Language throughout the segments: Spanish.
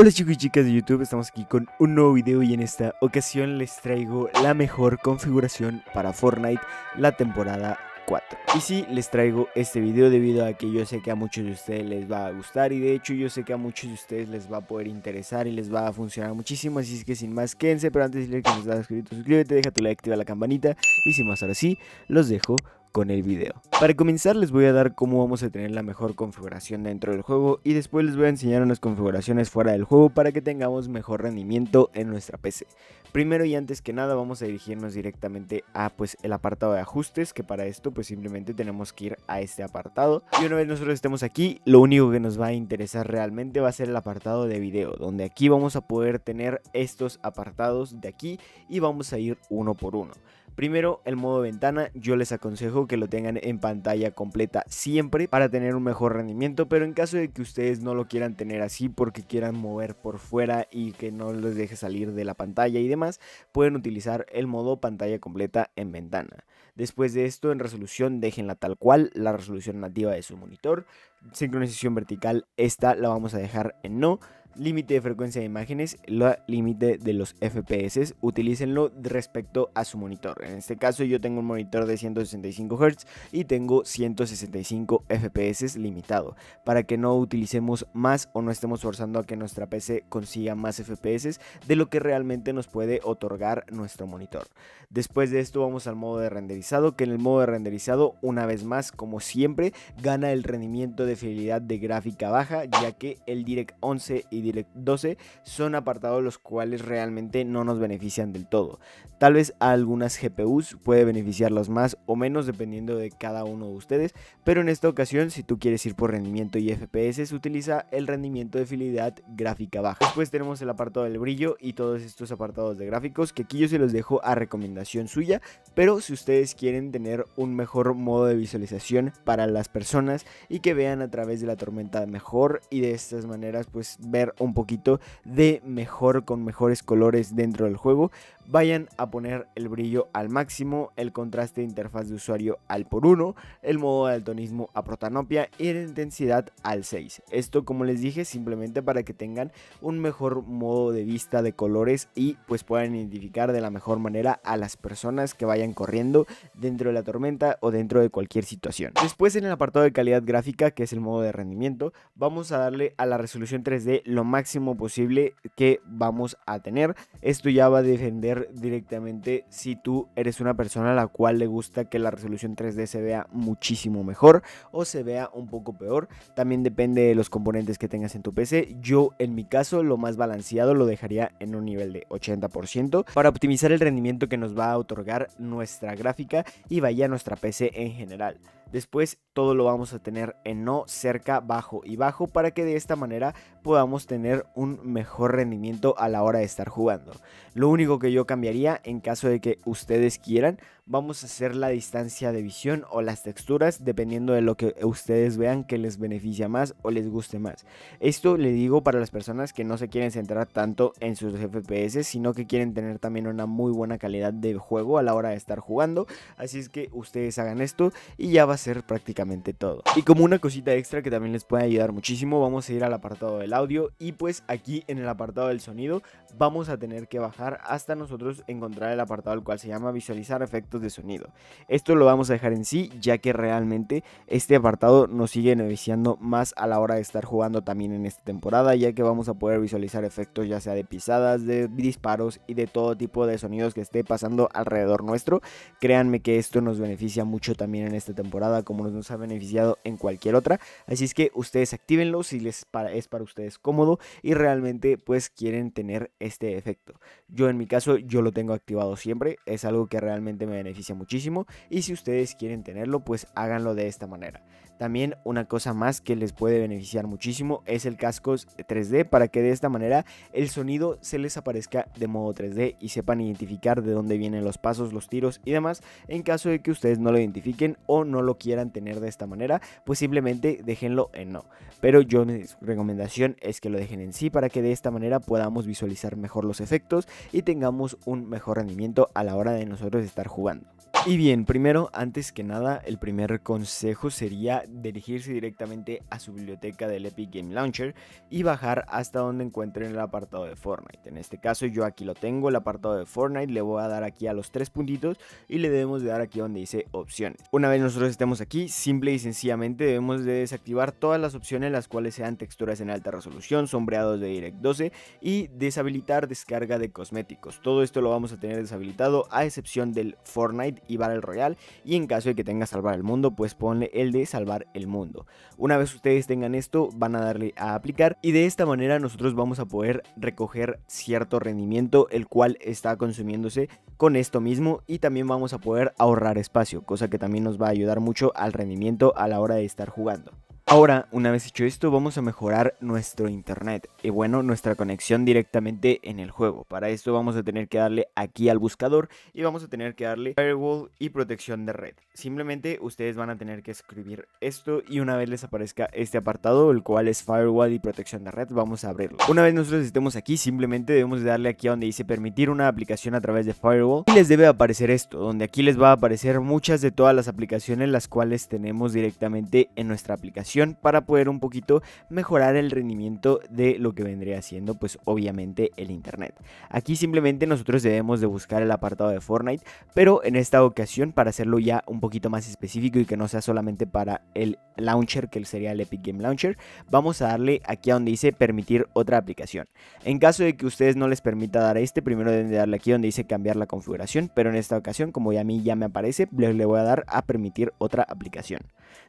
Hola chicos y chicas de YouTube, estamos aquí con un nuevo video y en esta ocasión les traigo la mejor configuración para Fortnite la temporada 4. Y sí, les traigo este video debido a que yo sé que a muchos de ustedes les va a gustar y de hecho yo sé que a muchos de ustedes les va a poder interesar y les va a funcionar muchísimo, así es que sin más quédense, pero antes de decirles que nos estás suscrito, suscríbete, deja tu like, activa la campanita y sin más ahora sí, los dejo con el video. Para comenzar les voy a dar cómo vamos a tener la mejor configuración dentro del juego y después les voy a enseñar unas configuraciones fuera del juego para que tengamos mejor rendimiento en nuestra PC. Primero y antes que nada vamos a dirigirnos directamente a pues el apartado de ajustes que para esto pues simplemente tenemos que ir a este apartado y una vez nosotros estemos aquí lo único que nos va a interesar realmente va a ser el apartado de video donde aquí vamos a poder tener estos apartados de aquí y vamos a ir uno por uno. Primero, el modo ventana, yo les aconsejo que lo tengan en pantalla completa siempre para tener un mejor rendimiento, pero en caso de que ustedes no lo quieran tener así porque quieran mover por fuera y que no les deje salir de la pantalla y demás, pueden utilizar el modo pantalla completa en ventana. Después de esto, en resolución, déjenla tal cual, la resolución nativa de su monitor. Sincronización vertical, esta la vamos a dejar en no límite de frecuencia de imágenes, la límite de los FPS, utilícenlo respecto a su monitor. En este caso yo tengo un monitor de 165 Hz y tengo 165 FPS limitado, para que no utilicemos más o no estemos forzando a que nuestra PC consiga más FPS de lo que realmente nos puede otorgar nuestro monitor. Después de esto vamos al modo de renderizado, que en el modo de renderizado una vez más como siempre gana el rendimiento de fidelidad de gráfica baja, ya que el Direct 11 y Direct 12 son apartados los cuales realmente no nos benefician del todo. Tal vez a algunas GPUs puede beneficiarlos más o menos dependiendo de cada uno de ustedes, pero en esta ocasión si tú quieres ir por rendimiento y FPS utiliza el rendimiento de fidelidad gráfica baja. Después tenemos el apartado del brillo y todos estos apartados de gráficos que aquí yo se los dejo a recomendación suya, pero si ustedes quieren tener un mejor modo de visualización para las personas y que vean a través de la tormenta mejor y de estas maneras pues ver un poquito de mejor con mejores colores dentro del juego vayan a poner el brillo al máximo, el contraste de interfaz de usuario al por 1, el modo de altonismo a protanopia y la intensidad al 6. Esto como les dije simplemente para que tengan un mejor modo de vista de colores y pues puedan identificar de la mejor manera a las personas que vayan corriendo dentro de la tormenta o dentro de cualquier situación. Después en el apartado de calidad gráfica que es el modo de rendimiento vamos a darle a la resolución 3D lo máximo posible que vamos a tener. Esto ya va a defender directamente si tú eres una persona a la cual le gusta que la resolución 3D se vea muchísimo mejor o se vea un poco peor. También depende de los componentes que tengas en tu PC. Yo en mi caso lo más balanceado lo dejaría en un nivel de 80% para optimizar el rendimiento que nos va a otorgar nuestra gráfica y vaya nuestra PC en general. Después todo lo vamos a tener en no, cerca, bajo y bajo para que de esta manera podamos tener un mejor rendimiento a la hora de estar jugando. Lo único que yo cambiaría en caso de que ustedes quieran, vamos a hacer la distancia de visión o las texturas dependiendo de lo que ustedes vean que les beneficia más o les guste más. Esto le digo para las personas que no se quieren centrar tanto en sus FPS, sino que quieren tener también una muy buena calidad de juego a la hora de estar jugando. Así es que ustedes hagan esto y ya va a hacer prácticamente todo. Y como una cosita extra que también les puede ayudar muchísimo, vamos a ir al apartado del audio y pues aquí en el apartado del sonido vamos a tener que bajar hasta nosotros encontrar el apartado el cual se llama visualizar efectos de sonido. Esto lo vamos a dejar en sí ya que realmente este apartado nos sigue beneficiando más a la hora de estar jugando también en esta temporada ya que vamos a poder visualizar efectos ya sea de pisadas, de disparos y de todo tipo de sonidos que esté pasando alrededor nuestro. Créanme que esto nos beneficia mucho también en esta temporada como nos ha beneficiado en cualquier otra. Así es que ustedes actívenlo si les para, es para ustedes cómodo y realmente pues quieren tener este efecto. Yo en mi caso yo lo tengo activado siempre, es algo que realmente me beneficia muchísimo y si ustedes quieren tenerlo pues háganlo de esta manera. También una cosa más que les puede beneficiar muchísimo es el cascos 3D para que de esta manera el sonido se les aparezca de modo 3D y sepan identificar de dónde vienen los pasos, los tiros y demás. En caso de que ustedes no lo identifiquen o no lo quieran tener de esta manera, pues simplemente déjenlo en no. Pero yo mi recomendación es que lo dejen en sí para que de esta manera podamos visualizar mejor los efectos y tengamos un mejor rendimiento a la hora de nosotros estar jugando. Y bien, primero, antes que nada, el primer consejo sería dirigirse directamente a su biblioteca del Epic Game Launcher y bajar hasta donde encuentren el apartado de Fortnite. En este caso yo aquí lo tengo, el apartado de Fortnite, le voy a dar aquí a los tres puntitos y le debemos de dar aquí donde dice opciones. Una vez nosotros estemos aquí, simple y sencillamente debemos de desactivar todas las opciones las cuales sean texturas en alta resolución, sombreados de Direct 12 y deshabilitar descarga de cosméticos. Todo esto lo vamos a tener deshabilitado a excepción del Fortnite y el Royal Y en caso de que tenga salvar el mundo, pues ponle el de salvar el mundo. Una vez ustedes tengan esto, van a darle a aplicar. Y de esta manera nosotros vamos a poder recoger cierto rendimiento, el cual está consumiéndose con esto mismo. Y también vamos a poder ahorrar espacio, cosa que también nos va a ayudar mucho al rendimiento a la hora de estar jugando. Ahora, una vez hecho esto, vamos a mejorar nuestro internet y bueno, nuestra conexión directamente en el juego. Para esto vamos a tener que darle aquí al buscador y vamos a tener que darle firewall y protección de red. Simplemente ustedes van a tener que escribir esto y una vez les aparezca este apartado, el cual es firewall y protección de red, vamos a abrirlo. Una vez nosotros estemos aquí, simplemente debemos darle aquí a donde dice permitir una aplicación a través de firewall y les debe aparecer esto, donde aquí les va a aparecer muchas de todas las aplicaciones las cuales tenemos directamente en nuestra aplicación para poder un poquito mejorar el rendimiento de lo que vendría siendo pues obviamente el internet. Aquí simplemente nosotros debemos de buscar el apartado de Fortnite, pero en esta ocasión para hacerlo ya un poquito más específico y que no sea solamente para el launcher que sería el Epic Game Launcher, vamos a darle aquí a donde dice permitir otra aplicación. En caso de que ustedes no les permita dar a este, primero deben de darle aquí donde dice cambiar la configuración, pero en esta ocasión como ya a mí ya me aparece, le voy a dar a permitir otra aplicación.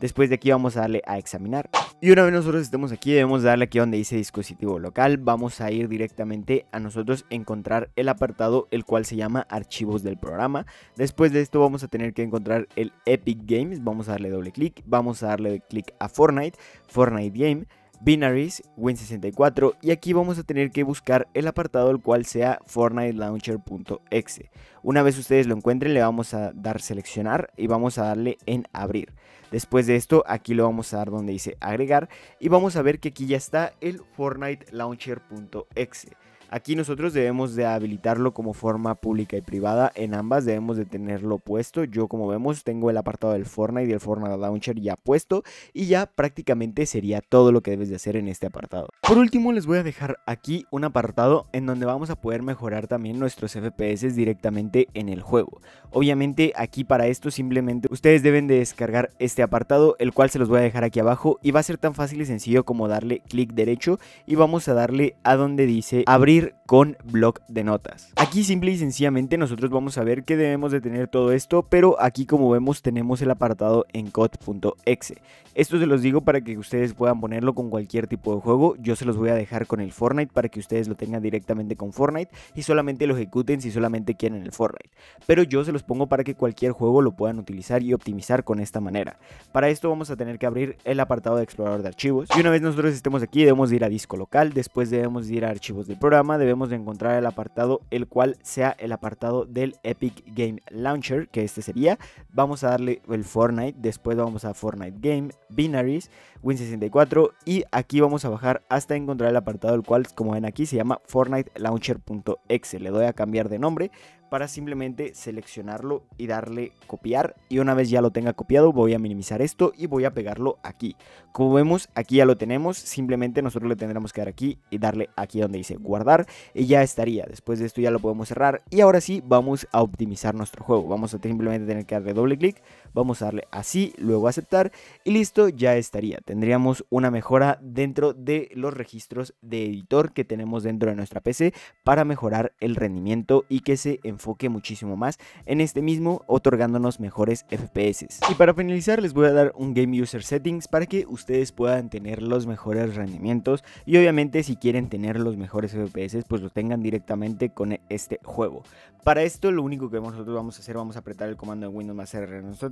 Después de aquí vamos a darle a examinar y una vez nosotros estemos aquí, debemos darle aquí donde dice dispositivo local. Vamos a ir directamente a nosotros encontrar el apartado el cual se llama archivos del programa. Después de esto vamos a tener que encontrar el Epic Games. Vamos a darle doble clic. Vamos a darle clic a Fortnite, Fortnite Game Binaries, Win64 y aquí vamos a tener que buscar el apartado el cual sea fortnite launcher.exe Una vez ustedes lo encuentren le vamos a dar seleccionar y vamos a darle en abrir. Después de esto aquí lo vamos a dar donde dice agregar y vamos a ver que aquí ya está el launcher.exe Aquí nosotros debemos de habilitarlo como forma pública y privada. En ambas debemos de tenerlo puesto. Yo como vemos tengo el apartado del Fortnite y del Fortnite Launcher ya puesto. Y ya prácticamente sería todo lo que debes de hacer en este apartado. Por último les voy a dejar aquí un apartado en donde vamos a poder mejorar también nuestros FPS directamente en el juego. Obviamente aquí para esto simplemente ustedes deben de descargar este apartado. El cual se los voy a dejar aquí abajo. Y va a ser tan fácil y sencillo como darle clic derecho. Y vamos a darle a donde dice abrir con blog de notas. Aquí simple y sencillamente nosotros vamos a ver que debemos de tener todo esto, pero aquí como vemos tenemos el apartado en code.exe. Esto se los digo para que ustedes puedan ponerlo con cualquier tipo de juego, yo se los voy a dejar con el Fortnite para que ustedes lo tengan directamente con Fortnite y solamente lo ejecuten si solamente quieren el Fortnite. Pero yo se los pongo para que cualquier juego lo puedan utilizar y optimizar con esta manera. Para esto vamos a tener que abrir el apartado de explorador de archivos y una vez nosotros estemos aquí debemos ir a disco local, después debemos ir a archivos del programa debemos de encontrar el apartado, el cual sea el apartado del Epic Game Launcher, que este sería. Vamos a darle el Fortnite, después vamos a Fortnite Game, Binaries, Win64 y aquí vamos a bajar hasta encontrar el apartado, el cual como ven aquí se llama Fortnite Launcher.exe. Le doy a cambiar de nombre para simplemente seleccionarlo y darle copiar y una vez ya lo tenga copiado voy a minimizar esto y voy a pegarlo aquí como vemos aquí ya lo tenemos simplemente nosotros le tendremos que dar aquí y darle aquí donde dice guardar y ya estaría después de esto ya lo podemos cerrar y ahora sí vamos a optimizar nuestro juego vamos a simplemente tener que darle doble clic vamos a darle así, luego aceptar y listo, ya estaría. Tendríamos una mejora dentro de los registros de editor que tenemos dentro de nuestra PC para mejorar el rendimiento y que se enfoque muchísimo más en este mismo, otorgándonos mejores FPS. Y para finalizar les voy a dar un Game User Settings para que ustedes puedan tener los mejores rendimientos y obviamente si quieren tener los mejores FPS pues lo tengan directamente con este juego. Para esto lo único que nosotros vamos a hacer, vamos a apretar el comando de Windows más R en nuestro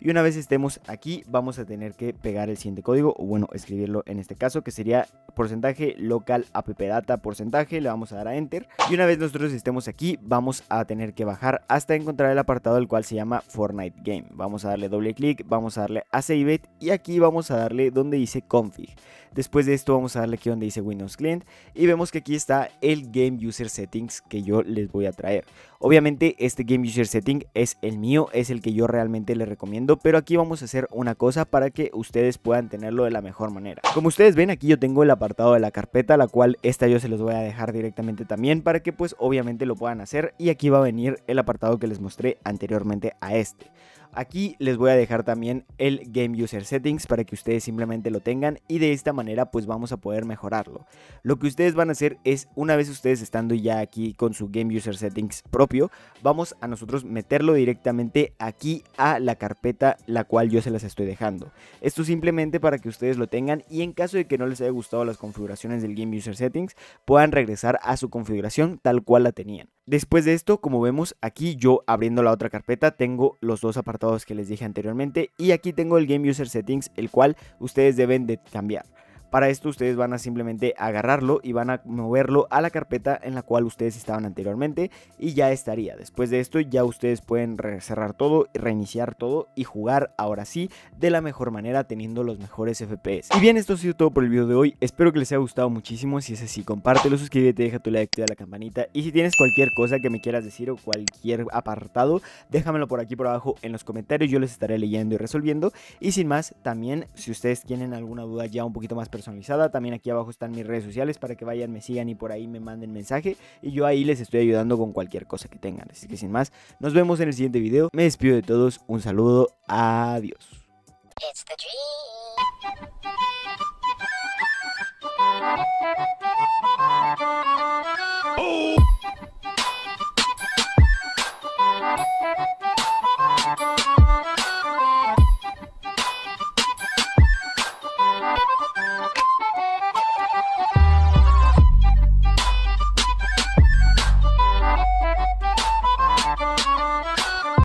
y una vez estemos aquí vamos a tener que pegar el siguiente código o bueno escribirlo en este caso que sería porcentaje local app data porcentaje le vamos a dar a enter y una vez nosotros estemos aquí vamos a tener que bajar hasta encontrar el apartado el cual se llama Fortnite Game vamos a darle doble clic vamos a darle a save it y aquí vamos a darle donde dice config Después de esto vamos a darle aquí donde dice Windows Client y vemos que aquí está el Game User Settings que yo les voy a traer. Obviamente este Game User Setting es el mío, es el que yo realmente les recomiendo, pero aquí vamos a hacer una cosa para que ustedes puedan tenerlo de la mejor manera. Como ustedes ven aquí yo tengo el apartado de la carpeta, la cual esta yo se los voy a dejar directamente también para que pues obviamente lo puedan hacer y aquí va a venir el apartado que les mostré anteriormente a este. Aquí les voy a dejar también el Game User Settings para que ustedes simplemente lo tengan y de esta manera pues vamos a poder mejorarlo. Lo que ustedes van a hacer es una vez ustedes estando ya aquí con su Game User Settings propio, vamos a nosotros meterlo directamente aquí a la carpeta la cual yo se las estoy dejando. Esto simplemente para que ustedes lo tengan y en caso de que no les haya gustado las configuraciones del Game User Settings, puedan regresar a su configuración tal cual la tenían. Después de esto, como vemos aquí yo abriendo la otra carpeta, tengo los dos apartados que les dije anteriormente. Y aquí tengo el Game User Settings, el cual ustedes deben de cambiar. Para esto ustedes van a simplemente agarrarlo y van a moverlo a la carpeta en la cual ustedes estaban anteriormente y ya estaría. Después de esto ya ustedes pueden cerrar todo, reiniciar todo y jugar ahora sí de la mejor manera teniendo los mejores FPS. Y bien, esto ha sido todo por el video de hoy. Espero que les haya gustado muchísimo. Si es así, compártelo, suscríbete, deja tu like, activa la campanita. Y si tienes cualquier cosa que me quieras decir o cualquier apartado, déjamelo por aquí por abajo en los comentarios. Yo les estaré leyendo y resolviendo. Y sin más, también si ustedes tienen alguna duda ya un poquito más personalizada. También aquí abajo están mis redes sociales para que vayan, me sigan y por ahí me manden mensaje. Y yo ahí les estoy ayudando con cualquier cosa que tengan. Así que sin más, nos vemos en el siguiente video. Me despido de todos, un saludo, adiós.